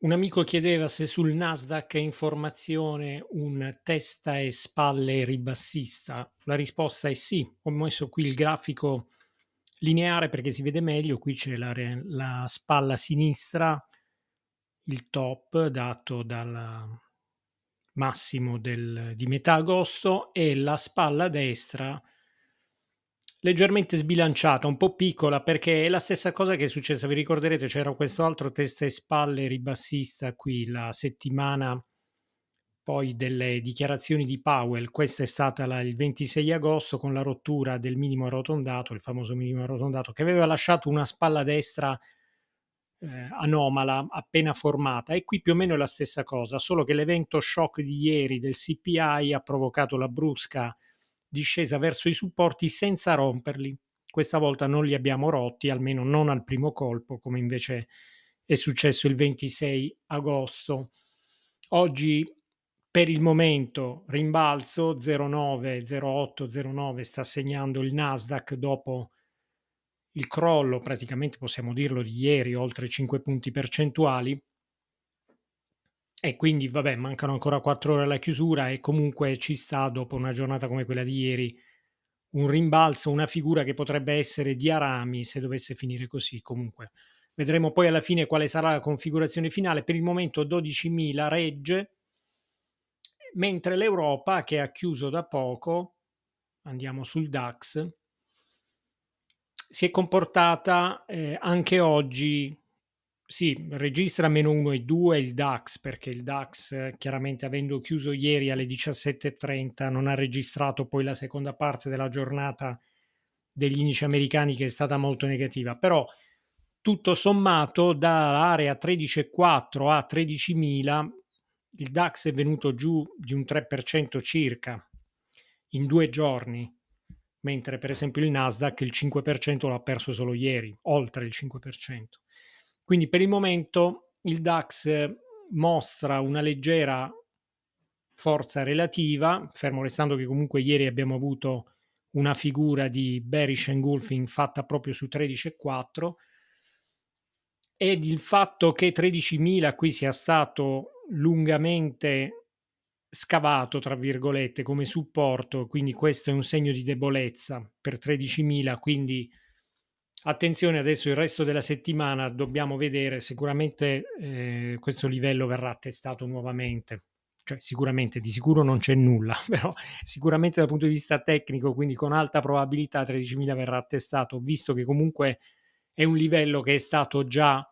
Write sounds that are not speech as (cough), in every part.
Un amico chiedeva se sul Nasdaq è in formazione un testa e spalle ribassista. La risposta è sì. Ho messo qui il grafico lineare perché si vede meglio. Qui c'è la, la spalla sinistra, il top dato dal massimo del, di metà agosto e la spalla destra leggermente sbilanciata, un po' piccola, perché è la stessa cosa che è successa, vi ricorderete, c'era questo altro testa e spalle ribassista qui la settimana poi delle dichiarazioni di Powell, questa è stata la, il 26 agosto con la rottura del minimo arrotondato, il famoso minimo arrotondato, che aveva lasciato una spalla destra eh, anomala appena formata e qui più o meno è la stessa cosa, solo che l'evento shock di ieri del CPI ha provocato la brusca discesa verso i supporti senza romperli. Questa volta non li abbiamo rotti, almeno non al primo colpo, come invece è successo il 26 agosto. Oggi per il momento rimbalzo 0,9, 0,8, 0,9 sta segnando il Nasdaq dopo il crollo, praticamente possiamo dirlo, di ieri, oltre 5 punti percentuali. E quindi, vabbè, mancano ancora quattro ore alla chiusura e comunque ci sta, dopo una giornata come quella di ieri, un rimbalzo, una figura che potrebbe essere di Arami se dovesse finire così. Comunque, vedremo poi alla fine quale sarà la configurazione finale. Per il momento 12.000 regge, mentre l'Europa, che ha chiuso da poco, andiamo sul DAX, si è comportata eh, anche oggi sì, registra meno 1 e 2 il DAX perché il DAX chiaramente avendo chiuso ieri alle 17.30 non ha registrato poi la seconda parte della giornata degli indici americani che è stata molto negativa, però tutto sommato dall'area 13.4 a 13.000 il DAX è venuto giù di un 3% circa in due giorni, mentre per esempio il Nasdaq il 5% l'ha perso solo ieri, oltre il 5%. Quindi per il momento il DAX mostra una leggera forza relativa, fermo restando che comunque ieri abbiamo avuto una figura di bearish engulfing fatta proprio su 13,4 ed il fatto che 13.000 qui sia stato lungamente scavato, tra virgolette, come supporto, quindi questo è un segno di debolezza per 13.000, quindi Attenzione adesso il resto della settimana dobbiamo vedere, sicuramente eh, questo livello verrà testato nuovamente, cioè sicuramente di sicuro non c'è nulla, (laughs) però sicuramente dal punto di vista tecnico, quindi con alta probabilità 13.000 verrà testato, visto che comunque è un livello che è stato già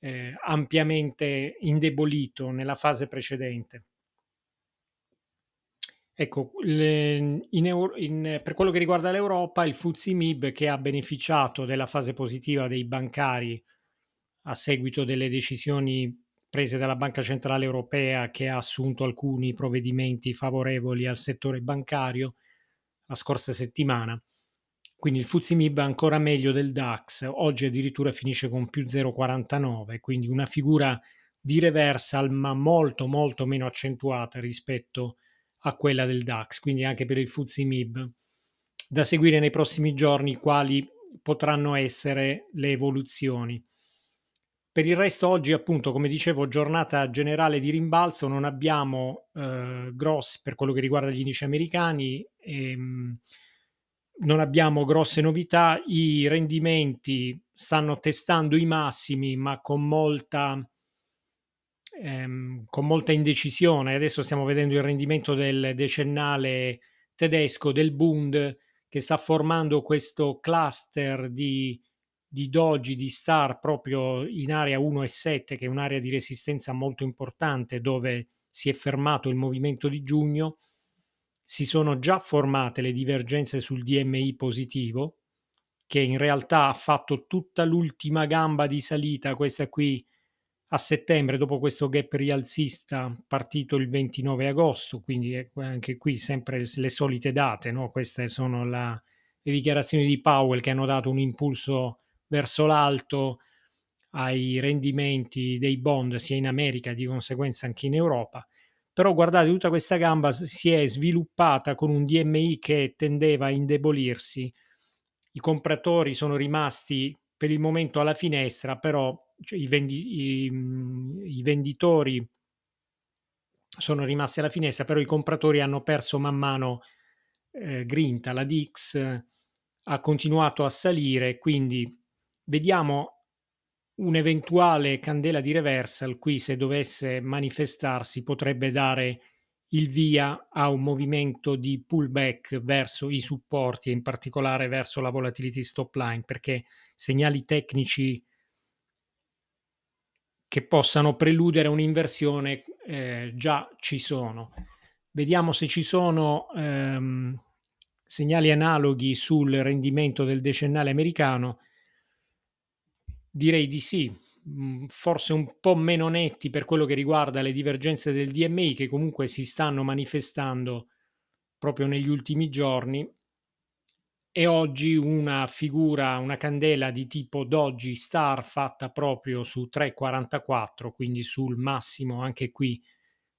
eh, ampiamente indebolito nella fase precedente. Ecco, le, in Euro, in, per quello che riguarda l'Europa, il Fuzzi MIB che ha beneficiato della fase positiva dei bancari a seguito delle decisioni prese dalla Banca Centrale Europea che ha assunto alcuni provvedimenti favorevoli al settore bancario la scorsa settimana. Quindi il Fuzzi MIB è ancora meglio del DAX, oggi addirittura finisce con più 0,49, quindi una figura di reversal ma molto molto meno accentuata rispetto a a quella del DAX, quindi anche per il FUZI MIB. Da seguire nei prossimi giorni quali potranno essere le evoluzioni. Per il resto oggi appunto, come dicevo, giornata generale di rimbalzo, non abbiamo eh, grossi per quello che riguarda gli indici americani, ehm, non abbiamo grosse novità, i rendimenti stanno testando i massimi ma con molta ehm, con molta indecisione. Adesso stiamo vedendo il rendimento del decennale tedesco, del Bund, che sta formando questo cluster di, di dogi, di star proprio in area 1 e 7, che è un'area di resistenza molto importante dove si è fermato il movimento di giugno. Si sono già formate le divergenze sul DMI positivo, che in realtà ha fatto tutta l'ultima gamba di salita, questa qui a settembre, dopo questo gap rialzista partito il 29 agosto, quindi eh, anche qui sempre le solite date, no? queste sono la, le dichiarazioni di Powell che hanno dato un impulso verso l'alto ai rendimenti dei bond sia in America di conseguenza anche in Europa. Però guardate, tutta questa gamba si è sviluppata con un DMI che tendeva a indebolirsi. I compratori sono rimasti per il momento alla finestra, però cioè i, vendi, i, i venditori sono rimasti alla finestra, però i compratori hanno perso man mano eh, grinta, la Dix ha continuato a salire, quindi vediamo un'eventuale candela di reversal qui se dovesse manifestarsi potrebbe dare il via a un movimento di pullback verso i supporti e in particolare verso la volatility stop line perché segnali tecnici che possano preludere un'inversione eh, già ci sono. Vediamo se ci sono ehm, segnali analoghi sul rendimento del decennale americano. Direi di sì, mm, forse un po' meno netti per quello che riguarda le divergenze del DMI che comunque si stanno manifestando proprio negli ultimi giorni è oggi una figura, una candela di tipo Doggy Star fatta proprio su 344, quindi sul massimo anche qui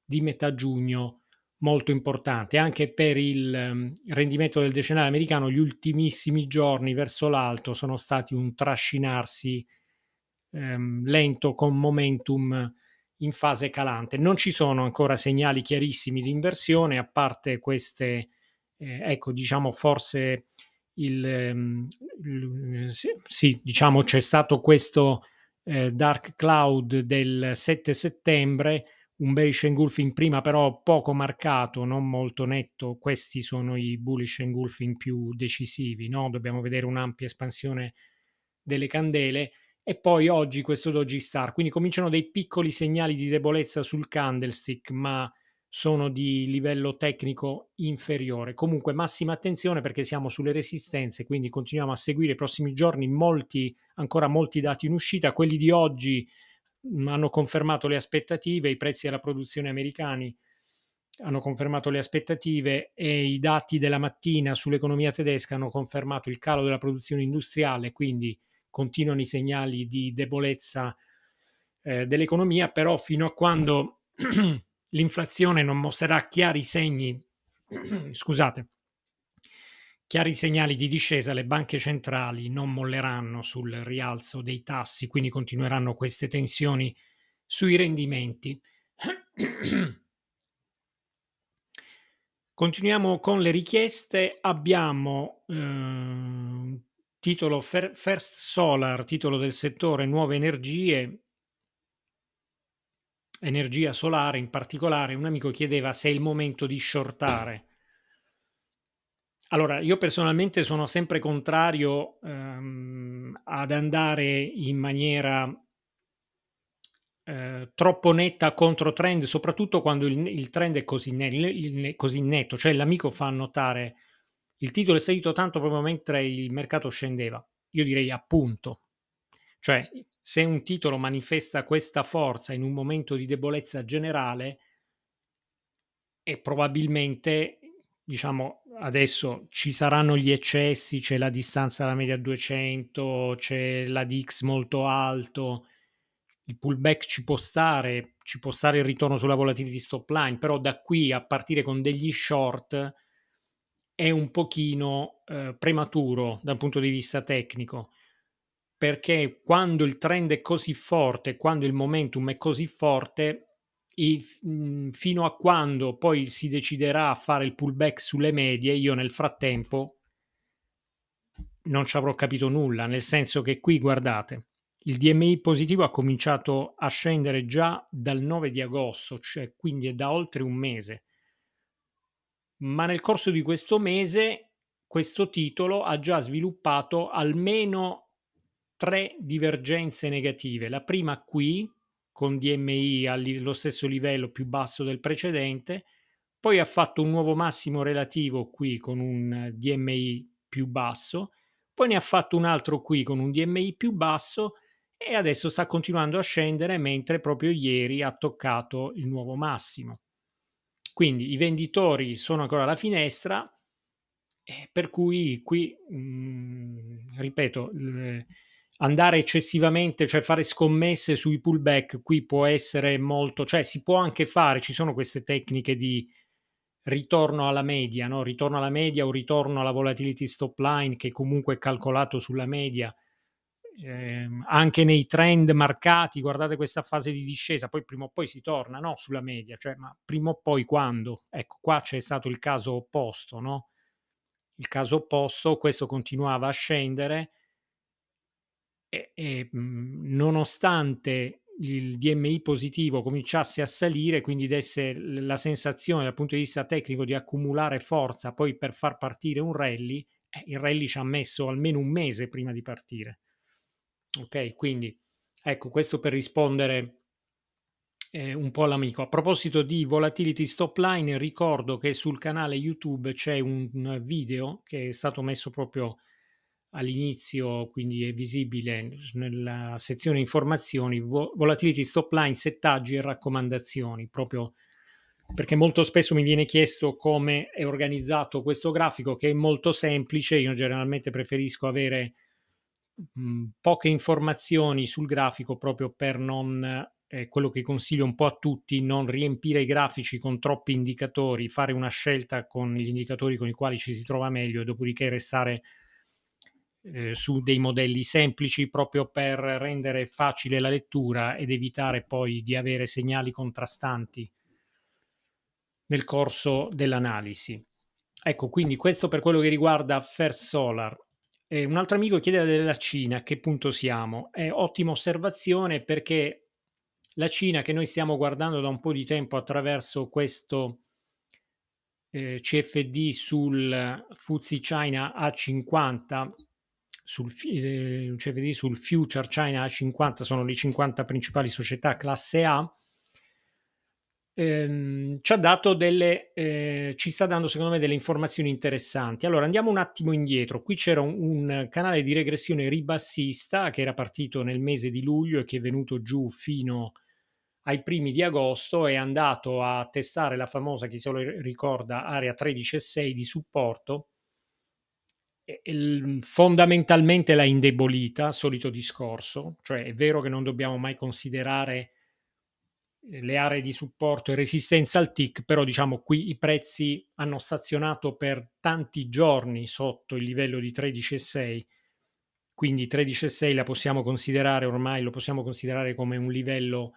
di metà giugno, molto importante anche per il ehm, rendimento del decennale americano. Gli ultimissimi giorni verso l'alto sono stati un trascinarsi ehm, lento con momentum in fase calante. Non ci sono ancora segnali chiarissimi di inversione, a parte queste, eh, ecco, diciamo forse il, ehm, il sì, diciamo c'è stato questo eh, dark cloud del 7 settembre, un bearish engulfing prima però poco marcato, non molto netto, questi sono i bullish engulfing più decisivi, no? dobbiamo vedere un'ampia espansione delle candele e poi oggi questo Doji Star, quindi cominciano dei piccoli segnali di debolezza sul candlestick, ma sono di livello tecnico inferiore. Comunque massima attenzione perché siamo sulle resistenze, quindi continuiamo a seguire i prossimi giorni molti, ancora molti dati in uscita. Quelli di oggi mm, hanno confermato le aspettative, i prezzi della produzione americani hanno confermato le aspettative e i dati della mattina sull'economia tedesca hanno confermato il calo della produzione industriale, quindi continuano i segnali di debolezza eh, dell'economia, però fino a quando (clears throat) l'inflazione non mostrerà chiari segni, (clears throat) scusate, chiari segnali di discesa, le banche centrali non molleranno sul rialzo dei tassi, quindi continueranno queste tensioni sui rendimenti. (clears throat) Continuiamo con le richieste. Abbiamo eh, titolo First Solar, titolo del settore Nuove Energie, energia solare in particolare, un amico chiedeva se è il momento di shortare. Allora, io personalmente sono sempre contrario ehm, ad andare in maniera eh, troppo netta contro trend, soprattutto quando il, il trend è così, ne- così, netto, cioè l'amico fa notare il titolo è salito tanto proprio mentre il mercato scendeva. Io direi appunto. Cioè, se un titolo manifesta questa forza in un momento di debolezza generale, è probabilmente, diciamo, adesso ci saranno gli eccessi, c'è la distanza alla media 200, c'è la DX molto alto, il pullback ci può stare, ci può stare il ritorno sulla volatilità stop line, però da qui a partire con degli short è un pochino eh, prematuro dal punto di vista tecnico perché quando il trend è così forte, quando il momentum è così forte, il, mhmm, fino a quando poi si deciderà a fare il pullback sulle medie, io nel frattempo non ci avrò capito nulla, nel senso che qui guardate, il DMI positivo ha cominciato a scendere già dal 9 di agosto, cioè quindi è da oltre un mese. Ma nel corso di questo mese questo titolo ha già sviluppato almeno tre divergenze negative. La prima qui, con DMI allo stesso livello più basso del precedente, poi ha fatto un nuovo massimo relativo qui con un DMI più basso, poi ne ha fatto un altro qui con un DMI più basso e adesso sta continuando a scendere mentre proprio ieri ha toccato il nuovo massimo. Quindi i venditori sono ancora alla finestra, eh, per cui qui, mh, mm, ripeto, l- andare eccessivamente, cioè fare scommesse sui pullback, qui può essere molto, cioè si può anche fare, ci sono queste tecniche di ritorno alla media, no? ritorno alla media o ritorno alla volatility stop line che comunque è calcolato sulla media. Eh, anche nei trend marcati, guardate questa fase di discesa, poi prima o poi si torna no? sulla media, cioè, ma prima o poi quando? Ecco, qua c'è stato il caso opposto, no? Il caso opposto, questo continuava a scendere, e, e mh, mhmm, nonostante il DMI positivo cominciasse a salire, quindi desse la sensazione dal punto di vista tecnico di accumulare forza poi per far partire un rally, eh, il rally ci ha messo almeno un mese prima di partire. Ok, quindi ecco questo per rispondere eh, un po' all'amico. A proposito di volatility stop line, ricordo che sul canale YouTube c'è un video che è stato messo proprio all'inizio, quindi è visibile nella sezione informazioni, volatility stop line, settaggi e raccomandazioni, proprio perché molto spesso mi viene chiesto come è organizzato questo grafico, che è molto semplice, io generalmente preferisco avere mh, mhmm, poche informazioni sul grafico proprio per non, eh, quello che consiglio un po' a tutti, non riempire i grafici con troppi indicatori, fare una scelta con gli indicatori con i quali ci si trova meglio e dopodiché restare eh, su dei modelli semplici proprio per rendere facile la lettura ed evitare poi di avere segnali contrastanti nel corso dell'analisi. Ecco, quindi questo per quello che riguarda First Solar. Eh, un altro amico chiedeva della Cina, a che punto siamo? È ottima osservazione perché la Cina che noi stiamo guardando da un po' di tempo attraverso questo eh, CFD sul Fuzzy China A50 sul, eh, cioè vedi, sul Future China 50, sono le 50 principali società classe A, ehm, ci ha dato delle, eh, ci sta dando secondo me delle informazioni interessanti. Allora andiamo un attimo indietro, qui c'era un, un canale di regressione ribassista che era partito nel mese di luglio e che è venuto giù fino ai primi di agosto è andato a testare la famosa, chi se lo ricorda, area 13,6 di supporto fondamentalmente l'ha indebolita, solito discorso, cioè è vero che non dobbiamo mai considerare eh, le aree di supporto e resistenza al TIC, però diciamo qui i prezzi hanno stazionato per tanti giorni sotto il livello di 13,6, quindi 13,6 la possiamo considerare ormai, lo possiamo considerare come un livello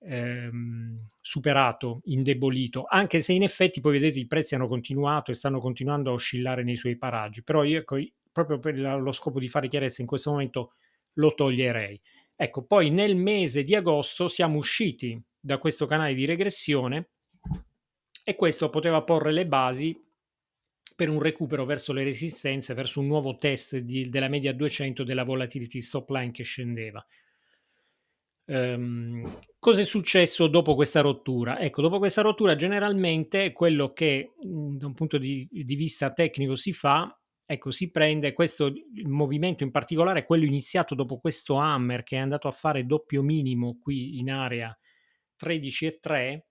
ehm, superato, indebolito, anche se in effetti poi vedete i prezzi hanno continuato e stanno continuando a oscillare nei suoi paraggi, però io ecco, proprio per lo scopo di fare chiarezza in questo momento lo toglierei. Ecco, poi nel mese di agosto siamo usciti da questo canale di regressione e questo poteva porre le basi per un recupero verso le resistenze, verso un nuovo test di, della media 200 della volatility stop line che scendeva. Ehm, cosa è successo dopo questa rottura? Ecco, dopo questa rottura generalmente quello che mhmm, da un punto di, di vista tecnico si fa ecco, si prende questo movimento in particolare, quello iniziato dopo questo Hammer che è andato a fare doppio minimo qui in area 13 e 3.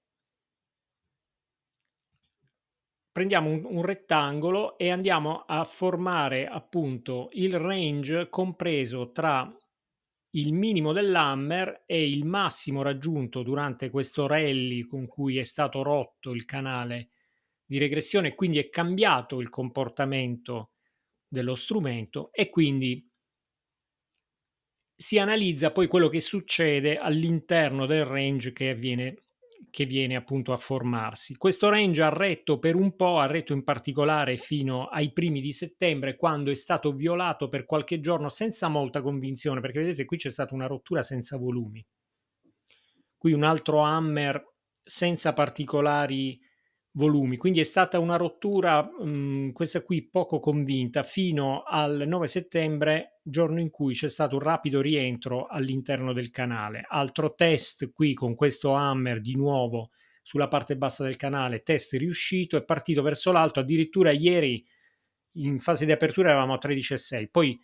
Prendiamo un, un rettangolo e andiamo a formare appunto il range compreso tra il minimo dell'hammer e il massimo raggiunto durante questo rally con cui è stato rotto il canale di regressione, quindi è cambiato il comportamento dello strumento e quindi si analizza poi quello che succede all'interno del range che viene che viene appunto a formarsi. Questo range ha retto per un po', ha retto in particolare fino ai primi di settembre, quando è stato violato per qualche giorno senza molta convinzione, perché vedete qui c'è stata una rottura senza volumi. Qui un altro hammer senza particolari volumi, quindi è stata una rottura, mh, questa qui poco convinta, fino al 9 settembre, giorno in cui c'è stato un rapido rientro all'interno del canale. Altro test qui con questo hammer di nuovo sulla parte bassa del canale, test riuscito, è partito verso l'alto, addirittura ieri in fase di apertura eravamo a 13,6, poi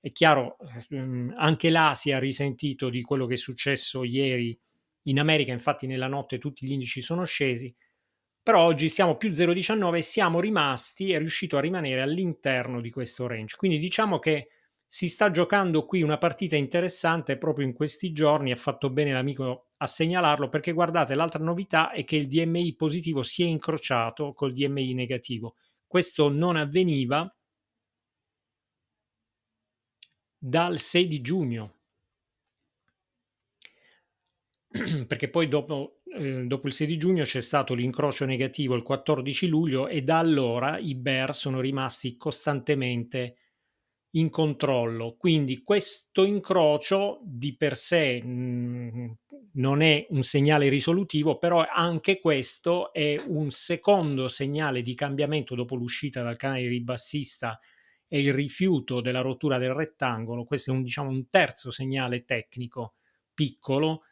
è chiaro, ehm, anche l'Asia ha risentito di quello che è successo ieri in America, infatti nella notte tutti gli indici sono scesi, però oggi siamo più 0,19 e siamo rimasti, è riuscito a rimanere all'interno di questo range. Quindi diciamo che si sta giocando qui una partita interessante proprio in questi giorni, ha fatto bene l'amico a segnalarlo perché guardate, l'altra novità è che il DMI positivo si è incrociato col DMI negativo. Questo non avveniva dal 6 di giugno. (clears throat) perché poi dopo Ehm, dopo il 6 di giugno c'è stato l'incrocio negativo il 14 luglio e da allora i Bear sono rimasti costantemente in controllo. Quindi questo incrocio di per sé mh, mhmm, non è un segnale risolutivo, però anche questo è un secondo segnale di cambiamento dopo l'uscita dal canale ribassista e il rifiuto della rottura del rettangolo. Questo è un, diciamo, un terzo segnale tecnico piccolo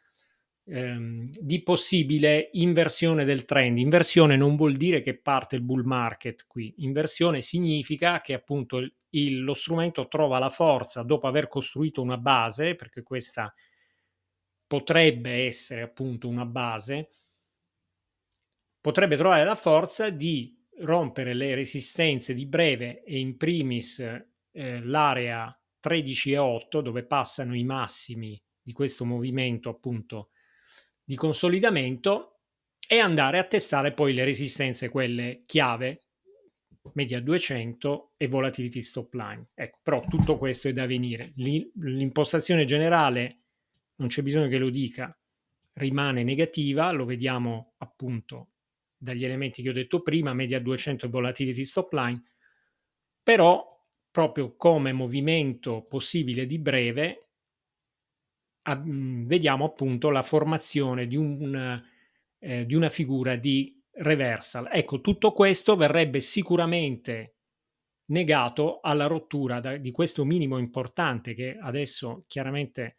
ehm, di possibile inversione del trend. Inversione non vuol dire che parte il bull market qui, inversione significa che appunto il, lo strumento trova la forza dopo aver costruito una base, perché questa potrebbe essere appunto una base, potrebbe trovare la forza di rompere le resistenze di breve e in primis eh, l'area 13,8 dove passano i massimi di questo movimento appunto di consolidamento e andare a testare poi le resistenze, quelle chiave, media 200 e volatility stop line. Ecco, però tutto questo è da venire. L'impostazione generale, non c'è bisogno che lo dica, rimane negativa, lo vediamo appunto dagli elementi che ho detto prima, media 200 e volatility stop line, però proprio come movimento possibile di breve Mm, vediamo appunto la formazione di, un, eh, di una figura di reversal. Ecco, tutto questo verrebbe sicuramente negato alla rottura da, di questo minimo importante che adesso chiaramente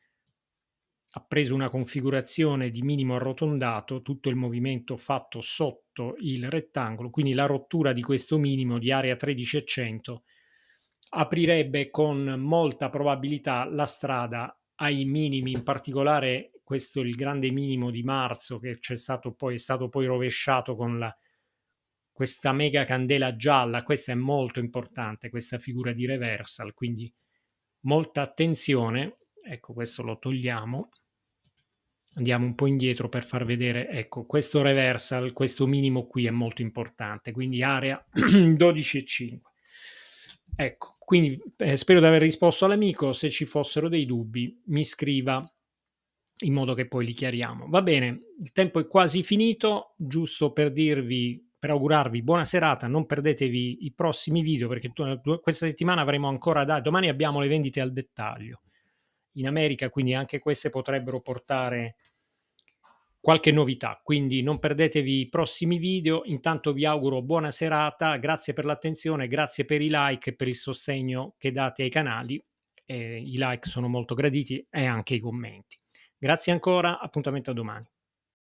ha preso una configurazione di minimo arrotondato, tutto il movimento fatto sotto il rettangolo, quindi la rottura di questo minimo di area 13 e 100 aprirebbe con molta probabilità la strada ai minimi, in particolare questo il grande minimo di marzo che c'è stato poi, è stato poi rovesciato con la, questa mega candela gialla, questa è molto importante, questa figura di reversal, quindi molta attenzione, ecco questo lo togliamo, andiamo un po' indietro per far vedere, ecco questo reversal, questo minimo qui è molto importante, quindi area 12,5. (clears throat) Ecco, quindi eh, spero di aver risposto all'amico, se ci fossero dei dubbi mi scriva in modo che poi li chiariamo. Va bene, il tempo è quasi finito, giusto per dirvi per augurarvi buona serata, non perdetevi i prossimi video perché questa settimana avremo ancora da domani abbiamo le vendite al dettaglio in America, quindi anche queste potrebbero portare qualche novità. Quindi non perdetevi i prossimi video. Intanto vi auguro buona serata, grazie per l'attenzione, grazie per i like e per il sostegno che date ai canali. Eh, I like sono molto graditi e anche i commenti. Grazie ancora, appuntamento a domani.